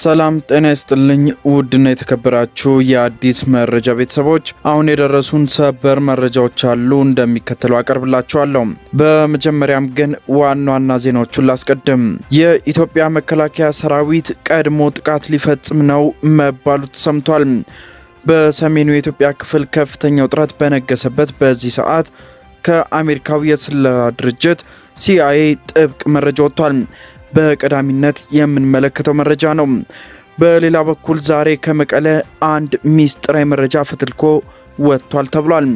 ሰላም ጤና ይስጥልኝ። ውድና የተከበራችሁ የአዲስ መረጃ ቤተሰቦች አሁን የደረሱን ሰበር መረጃዎች አሉ እንደሚከተለው አቀርብላችኋለሁ። በመጀመሪያም ግን ዋና ዋና ዜናዎቹን ላስቀድም። የኢትዮጵያ መከላከያ ሰራዊት ቀድሞ ጥቃት ሊፈጽም ነው መባሉ ተሰምቷል። በሰሜኑ የኢትዮጵያ ክፍል ከፍተኛ ውጥረት በነገሰበት በዚህ ሰዓት ከአሜሪካው የስለላ ድርጅት ሲአይኤ ጥብቅ መረጃ ወጥቷል። በቀዳሚነት የምንመለከተው መረጃ ነው። በሌላ በኩል ዛሬ ከመቀለ አንድ ሚስጥራዊ መረጃ ፈትልኮ ወጥቷል ተብሏል።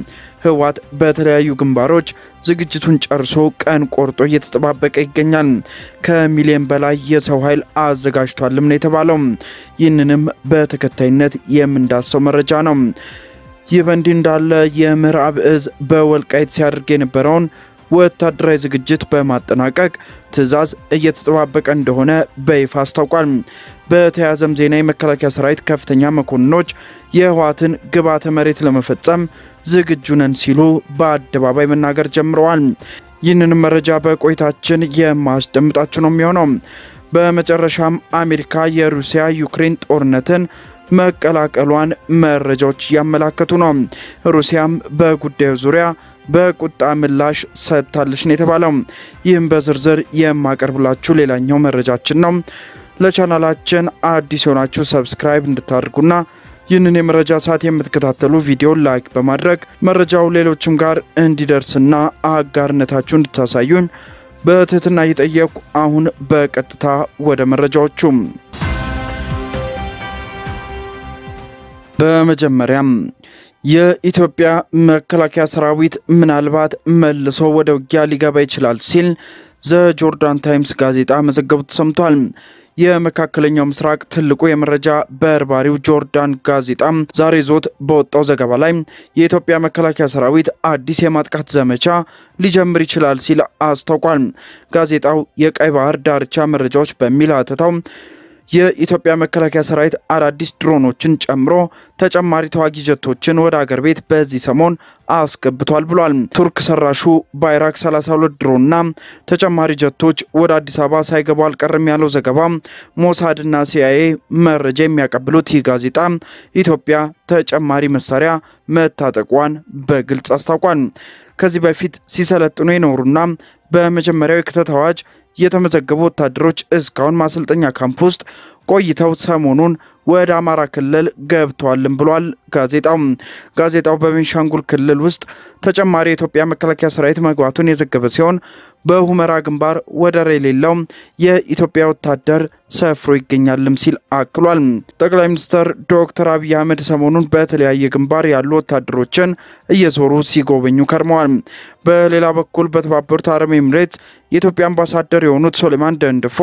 ህወሓት በተለያዩ ግንባሮች ዝግጅቱን ጨርሶ ቀን ቆርጦ እየተጠባበቀ ይገኛል። ከሚሊዮን በላይ የሰው ኃይል አዘጋጅቷልም ነው የተባለው። ይህንንም በተከታይነት የምንዳሰው መረጃ ነው። ይህ በእንዲህ እንዳለ የምዕራብ እዝ በወልቃይት ሲያደርግ የነበረውን ወታደራዊ ዝግጅት በማጠናቀቅ ትዕዛዝ እየተጠባበቀ እንደሆነ በይፋ አስታውቋል። በተያያዘም ዜና የመከላከያ ሰራዊት ከፍተኛ መኮንኖች የህወሓትን ግብዓተ መሬት ለመፈጸም ዝግጁ ነን ሲሉ በአደባባይ መናገር ጀምረዋል። ይህንን መረጃ በቆይታችን የማስደምጣችሁ ነው የሚሆነው። በመጨረሻም አሜሪካ የሩሲያ ዩክሬን ጦርነትን መቀላቀሏን መረጃዎች እያመላከቱ ነው። ሩሲያም በጉዳዩ ዙሪያ በቁጣ ምላሽ ሰጥታለች ነው የተባለው። ይህም በዝርዝር የማቀርብላችሁ ሌላኛው መረጃችን ነው። ለቻናላችን አዲስ የሆናችሁ ሰብስክራይብ እንድታደርጉና ይህንን የመረጃ ሰዓት የምትከታተሉ ቪዲዮ ላይክ በማድረግ መረጃው ሌሎችም ጋር እንዲደርስና አጋርነታችሁ እንድታሳዩን በትህትና እየጠየቁ አሁን በቀጥታ ወደ መረጃዎቹ በመጀመሪያም የኢትዮጵያ መከላከያ ሰራዊት ምናልባት መልሶ ወደ ውጊያ ሊገባ ይችላል ሲል ዘጆርዳን ታይምስ ጋዜጣ መዘገቡ ተሰምቷል። የመካከለኛው ምስራቅ ትልቁ የመረጃ በርባሪው ጆርዳን ጋዜጣ ዛሬ ዞት በወጣው ዘገባ ላይ የኢትዮጵያ መከላከያ ሰራዊት አዲስ የማጥቃት ዘመቻ ሊጀምር ይችላል ሲል አስታውቋል። ጋዜጣው የቀይ ባህር ዳርቻ መረጃዎች በሚል አተታው የኢትዮጵያ መከላከያ ሰራዊት አዳዲስ ድሮኖችን ጨምሮ ተጨማሪ ተዋጊ ጀቶችን ወደ አገር ቤት በዚህ ሰሞን አስገብቷል ብሏል። ቱርክ ሰራሹ ባይራክ 32 ድሮና ተጨማሪ ጀቶች ወደ አዲስ አበባ ሳይገቡ አልቀርም ያለው ዘገባ ሞሳድና ሲአይኤ መረጃ የሚያቀብሉት ይህ ጋዜጣ ኢትዮጵያ ተጨማሪ መሳሪያ መታጠቋን በግልጽ አስታውቋል። ከዚህ በፊት ሲሰለጥኑ የኖሩና በመጀመሪያው የክተት አዋጅ የተመዘገቡ ወታደሮች እስካሁን ማሰልጠኛ ካምፕ ውስጥ ቆይተው ሰሞኑን ወደ አማራ ክልል ገብተዋልም ብሏል ጋዜጣው። ጋዜጣው በቤንሻንጉል ክልል ውስጥ ተጨማሪ የኢትዮጵያ መከላከያ ሰራዊት መግባቱን የዘገበ ሲሆን በሁመራ ግንባር ወደር የሌለው የኢትዮጵያ ወታደር ሰፍሮ ይገኛልም ሲል አክሏል። ጠቅላይ ሚኒስትር ዶክተር አብይ አህመድ ሰሞኑን በተለያየ ግንባር ያሉ ወታደሮችን እየዞሩ ሲጎበኙ ከርመዋል። በሌላ በኩል በተባበሩት አረብ ኤምሬትስ የኢትዮጵያ አምባሳደር የሆኑት ሶሌማን ደንድፎ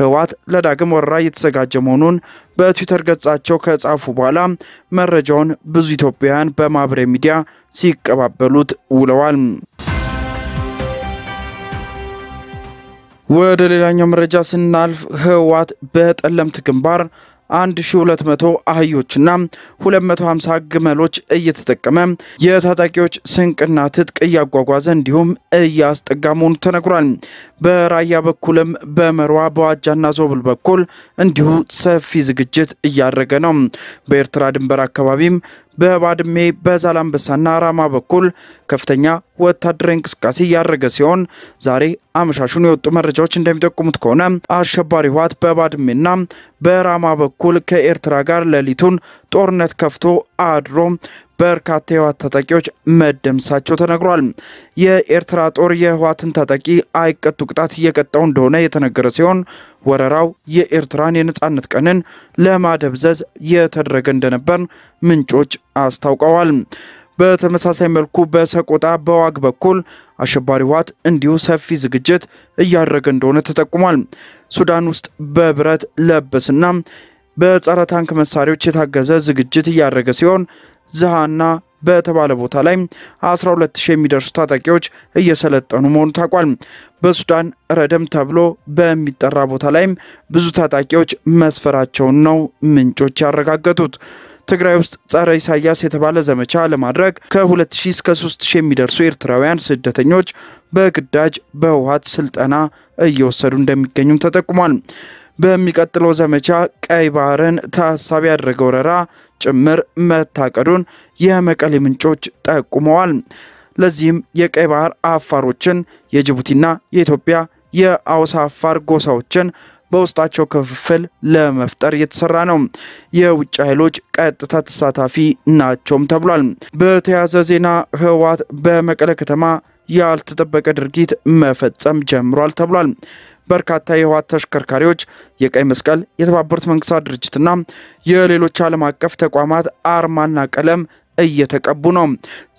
ህወሓት ለዳግም ወረራ እየተዘጋጀ መሆኑን በትዊተር ገጻቸው ከጻፉ በኋላ መረጃውን ብዙ ኢትዮጵያውያን በማህበራዊ ሚዲያ ሲቀባበሉት ውለዋል። ወደ ሌላኛው መረጃ ስናልፍ ህወሓት በጠለምት ግንባር 1200 አህዮችና 250 ግመሎች እየተጠቀመ የታጣቂዎች ስንቅና ትጥቅ እያጓጓዘ እንዲሁም እያስጠጋ መሆኑ ተነግሯል። በራያ በኩልም በመሯ በዋጃና ዞብል በኩል እንዲሁ ሰፊ ዝግጅት እያደረገ ነው። በኤርትራ ድንበር አካባቢም በባድሜ በዛላንበሳና ራማ በኩል ከፍተኛ ወታደራዊ እንቅስቃሴ እያደረገ ሲሆን ዛሬ አመሻሹን የወጡ መረጃዎች እንደሚጠቁሙት ከሆነ አሸባሪ ህወሓት በባድሜና በራማ በኩል በኩል ከኤርትራ ጋር ሌሊቱን ጦርነት ከፍቶ አድሮ በርካታ የህወሓት ታጣቂዎች መደምሳቸው ተነግሯል። የኤርትራ ጦር የህወሓትን ታጣቂ አይቀጡ ቅጣት እየቀጣው እንደሆነ የተነገረ ሲሆን ወረራው የኤርትራን የነጻነት ቀንን ለማደብዘዝ የተደረገ እንደነበር ምንጮች አስታውቀዋል። በተመሳሳይ መልኩ በሰቆጣ በዋግ በኩል አሸባሪ ህወሓት እንዲሁ ሰፊ ዝግጅት እያደረገ እንደሆነ ተጠቁሟል። ሱዳን ውስጥ በብረት ለበስና በጸረ ታንክ መሳሪያዎች የታገዘ ዝግጅት እያደረገ ሲሆን ዝሃና በተባለ ቦታ ላይ 12000 የሚደርሱ ታጣቂዎች እየሰለጠኑ መሆኑ ታውቋል። በሱዳን ረደም ተብሎ በሚጠራ ቦታ ላይም ብዙ ታጣቂዎች መስፈራቸውን ነው ምንጮች ያረጋገጡት። ትግራይ ውስጥ ጸረ ኢሳያስ የተባለ ዘመቻ ለማድረግ ከ2000 እስከ 3000 የሚደርሱ ኤርትራውያን ስደተኞች በግዳጅ በህወሓት ስልጠና እየወሰዱ እንደሚገኙም ተጠቁሟል። በሚቀጥለው ዘመቻ ቀይ ባህርን ታሳቢ ያደረገ ወረራ ጭምር መታቀዱን የመቀሌ ምንጮች ጠቁመዋል። ለዚህም የቀይ ባህር አፋሮችን የጅቡቲና የኢትዮጵያ የአውሳ አፋር ጎሳዎችን በውስጣቸው ክፍፍል ለመፍጠር እየተሰራ ነው። የውጭ ኃይሎች ቀጥታ ተሳታፊ ናቸውም ተብሏል። በተያያዘ ዜና ህወሓት በመቀለ ከተማ ያልተጠበቀ ድርጊት መፈጸም ጀምሯል ተብሏል። በርካታ የህወሓት ተሽከርካሪዎች፣ የቀይ መስቀል፣ የተባበሩት መንግስታት ድርጅትና የሌሎች ዓለም አቀፍ ተቋማት አርማና ቀለም እየተቀቡ ነው።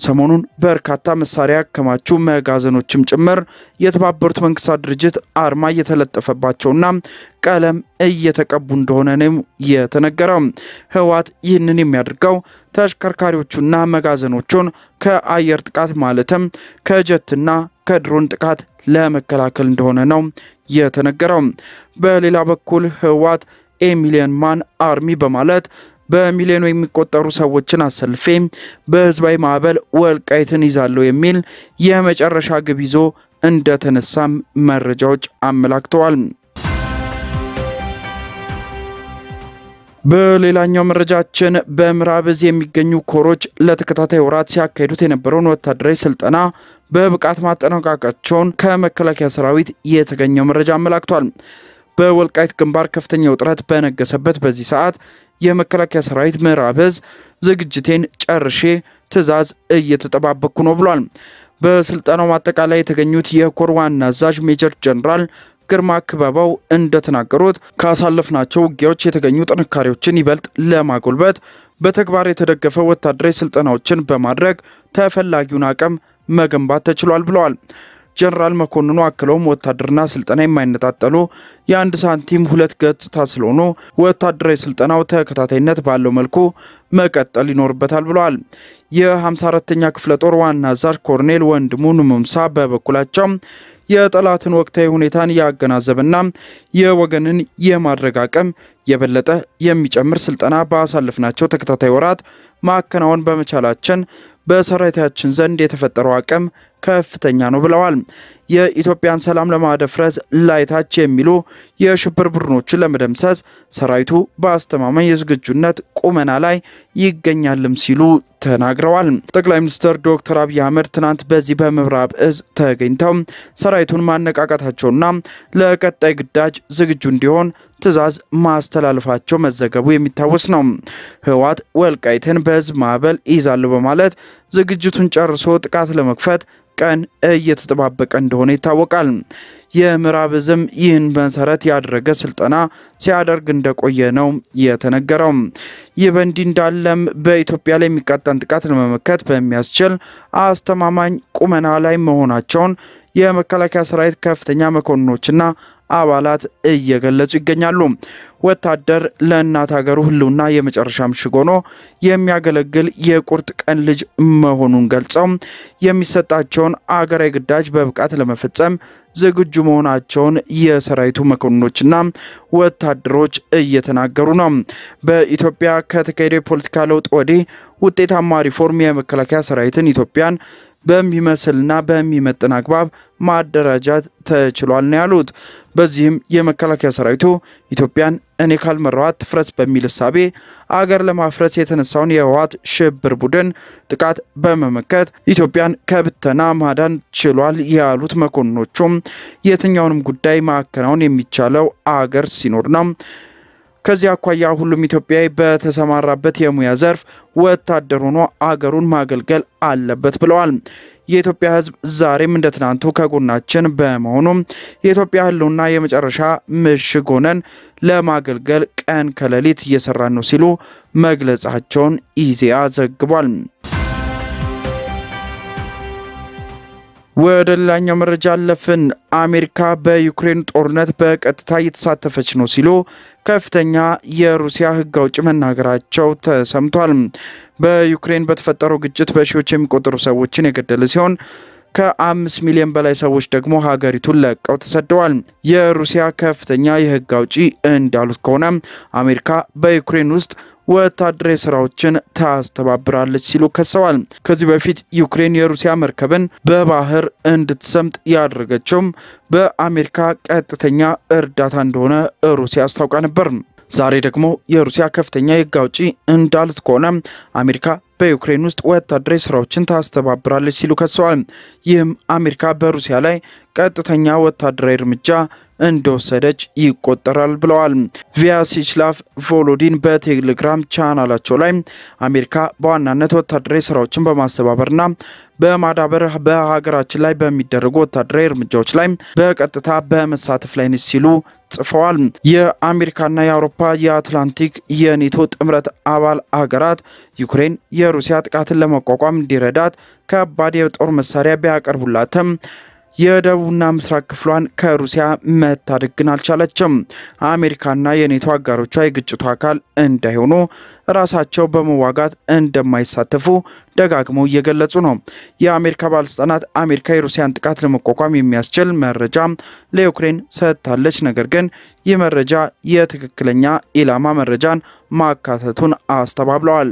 ሰሞኑን በርካታ መሳሪያ ያከማቹ መጋዘኖችም ጭምር የተባበሩት መንግስታት ድርጅት አርማ እየተለጠፈባቸውና ቀለም እየተቀቡ እንደሆነ ነው የተነገረው። ህወሓት ይህንን የሚያደርገው ተሽከርካሪዎቹና መጋዘኖቹን ከአየር ጥቃት ማለትም ከጀትና ከድሮን ጥቃት ለመከላከል እንደሆነ ነው የተነገረው። በሌላ በኩል ህወሓት ኤሚሊየን ማን አርሚ በማለት በሚሊዮን የሚቆጠሩ ሰዎችን አሰልፌ በህዝባዊ ማዕበል ወልቃይትን ይዛለሁ የሚል የመጨረሻ ግብ ይዞ እንደተነሳም መረጃዎች አመላክተዋል። በሌላኛው መረጃችን በምዕራብ እዝ የሚገኙ ኮሮች ለተከታታይ ወራት ሲያካሂዱት የነበረውን ወታደራዊ ስልጠና በብቃት ማጠናቀቃቸውን ከመከላከያ ሰራዊት የተገኘው መረጃ አመላክቷል። በወልቃይት ግንባር ከፍተኛ ውጥረት በነገሰበት በዚህ ሰዓት የመከላከያ ሰራዊት ምዕራብ እዝ ዝግጅቴን ጨርሼ ትዕዛዝ እየተጠባበቅኩ ነው ብሏል። በስልጠናው አጠቃላይ የተገኙት የኮር ዋና አዛዥ ሜጀር ጀነራል ግርማ ክበባው እንደተናገሩት ካሳለፍናቸው ውጊያዎች የተገኙ ጥንካሬዎችን ይበልጥ ለማጎልበት በተግባር የተደገፈ ወታደራዊ ስልጠናዎችን በማድረግ ተፈላጊውን አቅም መገንባት ተችሏል ብለዋል። ጀነራል መኮንኑ አክለውም ወታደርና ስልጠና የማይነጣጠሉ የአንድ ሳንቲም ሁለት ገጽታ ስለሆኑ ወታደራዊ ስልጠናው ተከታታይነት ባለው መልኩ መቀጠል ይኖርበታል ብለዋል። የ54ኛ ክፍለ ጦር ዋና አዛዥ ኮርኔል ወንድሙ ኑመምሳ በበኩላቸው የጠላትን ወቅታዊ ሁኔታን ያገናዘብና የወገንን የማድረግ አቅም የበለጠ የሚጨምር ስልጠና ባሳለፍናቸው ተከታታይ ወራት ማከናወን በመቻላችን በሰራዊታችን ዘንድ የተፈጠረው አቅም ከፍተኛ ነው ብለዋል። የኢትዮጵያን ሰላም ለማደፍረስ ላይታች የሚሉ የሽብር ቡድኖችን ለመደምሰስ ሰራዊቱ በአስተማማኝ የዝግጁነት ቁመና ላይ ይገኛልም ሲሉ ተናግረዋል። ጠቅላይ ሚኒስትር ዶክተር አብይ አህመድ ትናንት በዚህ በምዕራብ እዝ ተገኝተው ሰራዊቱን ማነቃቃታቸውና ለቀጣይ ግዳጅ ዝግጁ እንዲሆን ትዕዛዝ ማስተላለፋቸው መዘገቡ የሚታወስ ነው። ህወሓት ወልቃይትን በህዝብ ማዕበል ይይዛሉ በማለት ዝግጅቱን ጨርሶ ጥቃት ለመክፈት ቀን እየተጠባበቀ እንደሆነ ይታወቃል። የምዕራብ ዕዝም ይህን መሰረት ያደረገ ስልጠና ሲያደርግ እንደቆየ ነው የተነገረው። ይህ በእንዲህ እንዳለም በኢትዮጵያ ላይ የሚቃጣን ጥቃት ለመመከት በሚያስችል አስተማማኝ ቁመና ላይ መሆናቸውን የመከላከያ ሰራዊት ከፍተኛ መኮንኖችና አባላት እየገለጹ ይገኛሉ። ወታደር ለእናት ሀገሩ ህልውና የመጨረሻ ምሽግ ሆኖ የሚያገለግል የቁርጥ ቀን ልጅ መሆኑን ገልጸው የሚሰጣቸውን አገራዊ ግዳጅ በብቃት ለመፈጸም ዝግጁ መሆናቸውን የሰራዊቱ መኮንኖችና ወታደሮች እየተናገሩ ነው። በኢትዮጵያ ከተካሄደ የፖለቲካ ለውጥ ወዲህ ውጤታማ ሪፎርም የመከላከያ ሰራዊትን ኢትዮጵያን በሚመስልና በሚመጥን አግባብ ማደራጃት ተችሏል ነው ያሉት። በዚህም የመከላከያ ሰራዊቱ ኢትዮጵያን እኔ ካልመራኋት ትፍረስ በሚል እሳቤ አገር ለማፍረስ የተነሳውን የህወሓት ሽብር ቡድን ጥቃት በመመከት ኢትዮጵያን ከብተና ማዳን ችሏል ያሉት መኮንኖቹም የትኛውንም ጉዳይ ማከናወን የሚቻለው አገር ሲኖር ነው ከዚህ አኳያ ሁሉም ኢትዮጵያዊ በተሰማራበት የሙያ ዘርፍ ወታደር ሆኖ አገሩን ማገልገል አለበት ብለዋል። የኢትዮጵያ ሕዝብ ዛሬም እንደ ትናንቱ ከጎናችን በመሆኑም የኢትዮጵያ ሕልውና የመጨረሻ ምሽግ ሆነን ለማገልገል ቀን ከሌሊት እየሰራን ነው ሲሉ መግለጻቸውን ኢዜአ ዘግቧል። ወደ ሌላኛው መረጃ አለፍን። አሜሪካ በዩክሬን ጦርነት በቀጥታ እየተሳተፈች ነው ሲሉ ከፍተኛ የሩሲያ ሕግ አውጭ መናገራቸው ተሰምቷል። በዩክሬን በተፈጠረው ግጭት በሺዎች የሚቆጠሩ ሰዎችን የገደለ ሲሆን ከአምስት ሚሊዮን በላይ ሰዎች ደግሞ ሀገሪቱን ለቀው ተሰደዋል። የሩሲያ ከፍተኛ የሕግ አውጪ እንዳሉት ከሆነ አሜሪካ በዩክሬን ውስጥ ወታደራዊ ስራዎችን ታስተባብራለች ሲሉ ከሰዋል። ከዚህ በፊት ዩክሬን የሩሲያ መርከብን በባህር እንድትሰምጥ ያደረገችውም በአሜሪካ ቀጥተኛ እርዳታ እንደሆነ ሩሲያ አስታውቃ ነበር። ዛሬ ደግሞ የሩሲያ ከፍተኛ የህግ አውጪ እንዳሉት ከሆነ አሜሪካ በዩክሬን ውስጥ ወታደራዊ ስራዎችን ታስተባብራለች ሲሉ ከሰዋል። ይህም አሜሪካ በሩሲያ ላይ ቀጥተኛ ወታደራዊ እርምጃ እንደወሰደች ይቆጠራል ብለዋል። ቪያሲችላቭ ቮሎዲን በቴሌግራም ቻናላቸው ላይ አሜሪካ በዋናነት ወታደራዊ ስራዎችን በማስተባበርና በማዳበር በሀገራችን ላይ በሚደረጉ ወታደራዊ እርምጃዎች ላይ በቀጥታ በመሳተፍ ላይ ነች ሲሉ ጽፈዋል። የአሜሪካና የአውሮፓ የአትላንቲክ የኔቶ ጥምረት አባል አገራት ዩክሬን የ የሩሲያ ጥቃትን ለመቋቋም እንዲረዳት ከባድ የጦር መሳሪያ ቢያቀርቡላትም የደቡብና ምስራቅ ክፍሏን ከሩሲያ መታደግ ግን አልቻለችም። አሜሪካና የኔቶ አጋሮቿ የግጭቱ አካል እንዳይሆኑ ራሳቸው በመዋጋት እንደማይሳተፉ ደጋግመው እየገለጹ ነው። የአሜሪካ ባለስልጣናት አሜሪካ የሩሲያን ጥቃት ለመቋቋም የሚያስችል መረጃ ለዩክሬን ሰጥታለች። ነገር ግን ይህ መረጃ የትክክለኛ ኢላማ መረጃን ማካተቱን አስተባብለዋል።